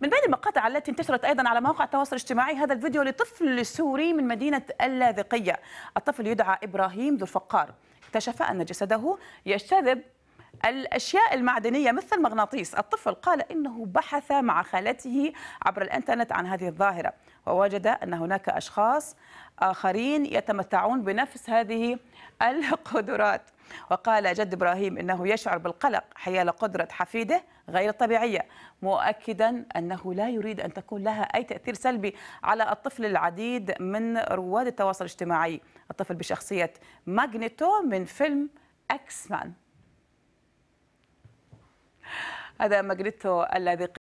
من بين المقاطع التي انتشرت ايضا على مواقع التواصل الاجتماعي هذا الفيديو لطفل سوري من مدينه اللاذقيه الطفل يدعى ابراهيم ذو الفقار اكتشف ان جسده يجتذب الأشياء المعدنية مثل المغناطيس الطفل قال إنه بحث مع خالته عبر الإنترنت عن هذه الظاهرة ووجد أن هناك أشخاص آخرين يتمتعون بنفس هذه القدرات وقال جد إبراهيم إنه يشعر بالقلق حيال قدرة حفيده غير الطبيعية مؤكدا أنه لا يريد أن تكون لها أي تأثير سلبي على الطفل العديد من رواد التواصل الاجتماعي الطفل بشخصية ماغنيتو من فيلم أكس مان هذا ماغنيتو الذي